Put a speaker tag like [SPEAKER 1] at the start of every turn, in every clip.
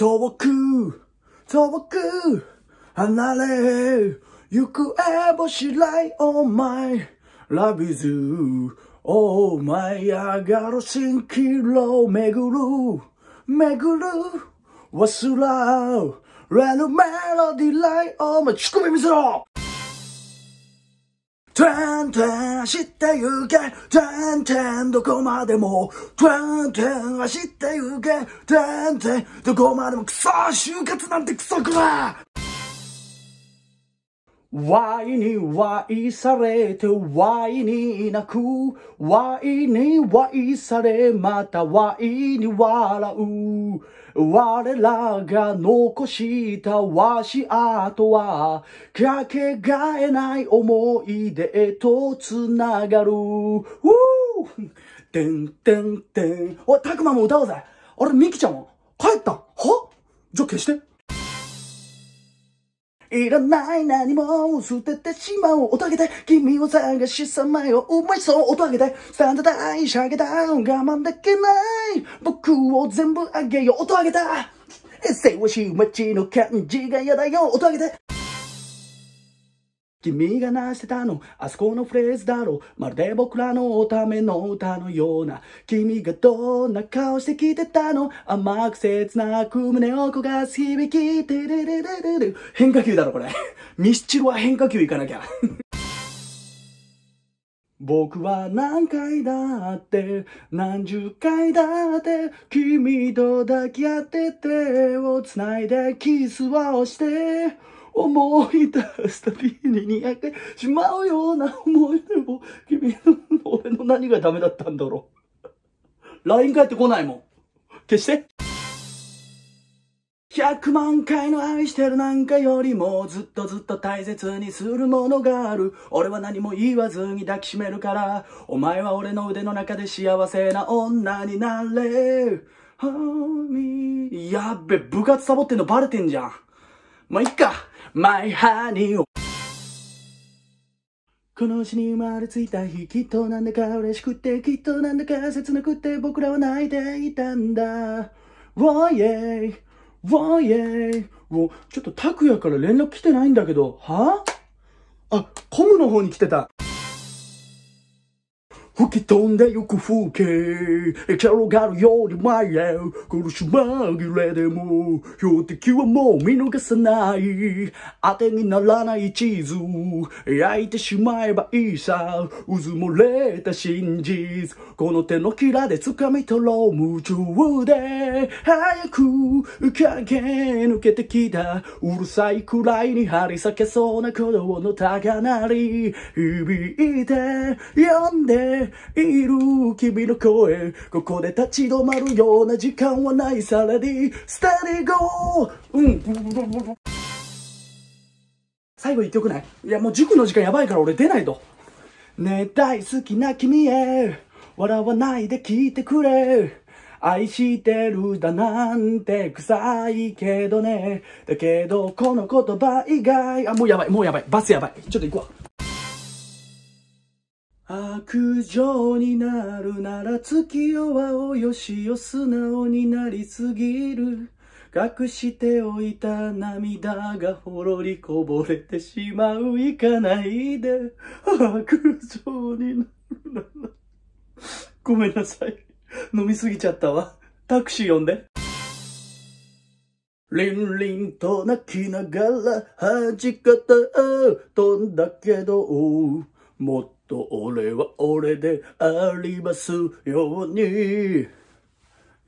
[SPEAKER 1] 遠く、遠く、離れ、行方も知らい、oh my, love is you, oh my, 上がる新キロ、めぐる、めぐる、忘れるメロディライン、oh my, 乳首見せろトゥントゥン走って行けトゥントゥンどこまでもトゥントゥン走って行けトゥントゥンどこまでもクソ就活なんてクソくわ Y に Y されて Y に泣く Y に Y されまた Y に笑う我らが残した足跡は、かけがえない思い出へと繋がる。うぅてんてんてん。おい、たくまも歌おうぜ。あれ、みきちゃんも帰ったはじゃあ消して。いらない何も捨ててしまおう。音上げて、君を探しさまよ。うまいそう。音上げて、スタンダダイ、シャゲダ我慢できない。僕を全部あげよう。音上げた。エッセイをし待ちの感じが嫌だよ。音上げて。君がなしてたの、あそこのフレーズだろ。まるで僕らのための歌のような。君がどんな顔してきてたの甘く切なく胸を焦がす響き。てれれれれれ。変化球だろ、これ。ミスチルは変化球いかなきゃ。僕は何回だって何十回だって君と抱き合って手を繋いでキスはをして思い出すたびににやてしまうような思い出を君の俺の何がダメだったんだろう LINE 返ってこないもん消して100万回の愛してるなんかよりもずっとずっと大切にするものがある俺は何も言わずに抱きしめるからお前は俺の腕の中で幸せな女になれやっべ部活サボってんのバレてんじゃんまあ、いっか My honey この詩に生まれついた日、きっとなんだか嬉しくて、きっとなんだか切なくて、僕らは泣いていたんだ。Oh yeah! わーイェイちょっと拓也から連絡来てないんだけど、はあ、コムの方に来てた。吹き飛んでゆく風景転がるより前へ苦し紛れでも標的はもう見逃さない当てにならない地図焼いてしまえばいいさうずもれた真実この手のひらで掴み取ろう夢中で早く駆け抜けてきたうるさいくらいに張り裂けそうな鼓動の高鳴り響いて呼んでいる君の声ここで立ち止まるような時間はないさらにスタディゴーうん最後言っておくないいやもう塾の時間やばいから俺出ないとねた大好きな君へ笑わないで聞いてくれ愛してるだなんて臭いけどね。だけどこの言葉以外、あ、もうやばい、もうやばい、バスやばい。ちょっと行くわ。悪女になるなら月夜はおよしよ素直になりすぎる。隠しておいた涙がほろりこぼれてしまう。いかないで。悪女になるなら。ごめんなさい。飲みすぎちゃったわ。タクシー呼んで。リンリンと泣きながら弾き方飛んだけど、もっと俺は俺でありますように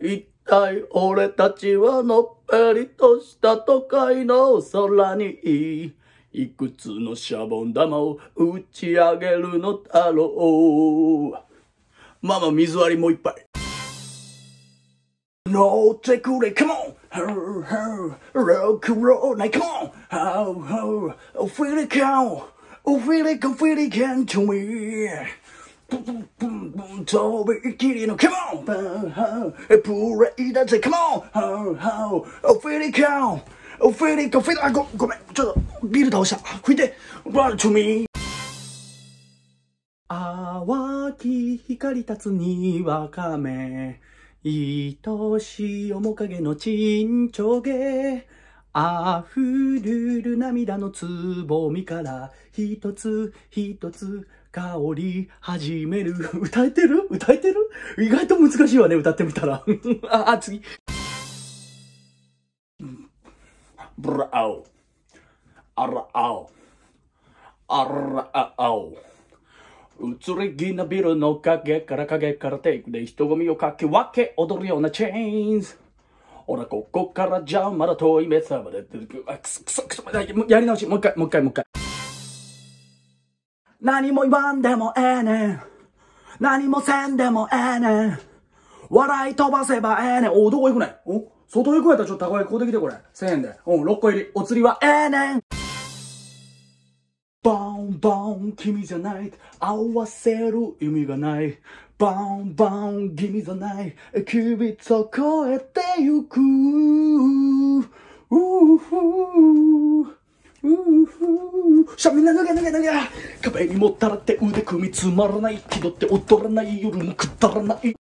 [SPEAKER 1] 一体俺たちはのっぺりとした都会の空にいくつのシャボン玉を打ち上げるのだろうママ水割りもう一杯乗ってくれ、カモンロックローナイ、カモンハウハウフィリカンおフィリカフィリカントミープンプンプン飛び切りのカモンパンハウプレイだぜカモンハウハウおフィリカンフィリカフィリカごごめんちょっとビール倒した拭いてワ u ト to m 淡き光立つにわかめ愛しい面影のちんちょげあふるる涙のつぼみから一つ一つ香り始める。歌えてる歌えてる意外と難しいわね、歌ってみたら。あ、あ、次。ブラアオ。あらあお。あらあお。つりぎなビルの影から影からテイクで人混みをかき分け踊るようなチェーンズ。ほら、ここからじゃまだ遠い目覚まで出てくる。あ、くそ、くそ、くそ、やり直し、もう一回、もう一回、もう一回。何も言わんでもええねん。何もせんでもええねん。笑い飛ばせばええねん。お、どこ行くねん。お、外行くやったらちょっとたこ焼き買うてきて、これ。1000円で。お、6個入り。お釣りはええねん。バンバン君じゃない合わせる意味がないバンバン君じゃない君と越えてゆくううふうしゃみな脱げ脱げ脱げ壁にもたらって腕組みつまらない気取って踊らない夜もくだらない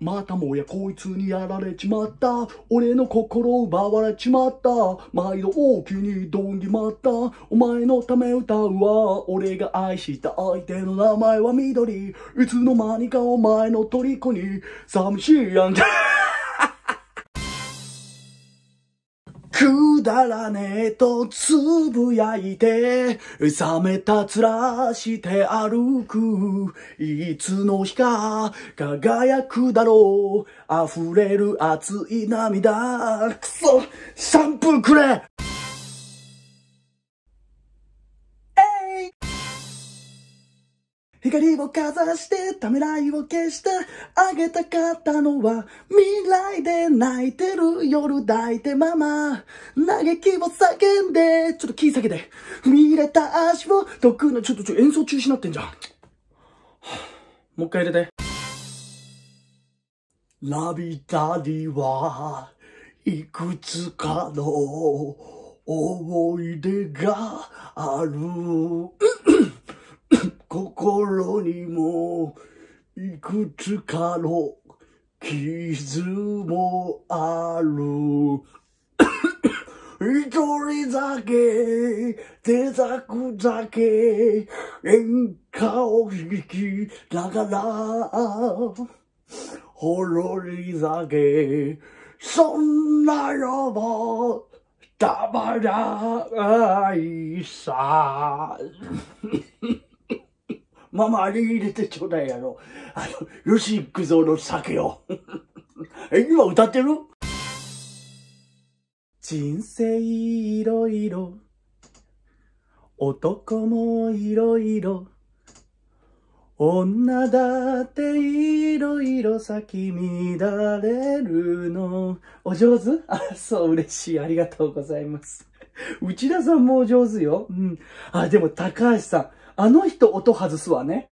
[SPEAKER 1] またもやこいつにやられちまった。俺の心を奪われちまった。毎度大きにどんぎまった。お前のため歌うわ。俺が愛した相手の名前は緑。いつの間にかお前の虜に。寂しいやんけ。だらねえとつぶやいて、冷めた面して歩く。いつの日か輝くだろう。溢れる熱い涙。くそシャンプーくれ光をかざしてためらいを消してあげたかったのは未来で泣いてる夜抱いてママ嘆きを叫んでちょっと気ー下げて踏み入れた足を毒のちょっとちょ演奏中止になってんじゃん、はあ、もう一回入れてラビタにはいくつかの思い出がある、うん心にもいくつかの傷もある。一人だけ、手ざくだけ、演歌を弾きながら、ほろり酒、そんなのも、たまらないさ。ママ、あれ入れてちょうだい、あの、あの、行くぞの酒を。え、今歌ってる人生いろいろ、男もいろいろ、女だっていろいろ咲き乱れるの。お上手 あ、そう、嬉しい。ありがとうございます。内田さんもお上手よ。うん。あ、でも高橋さん。あの人音外すわね。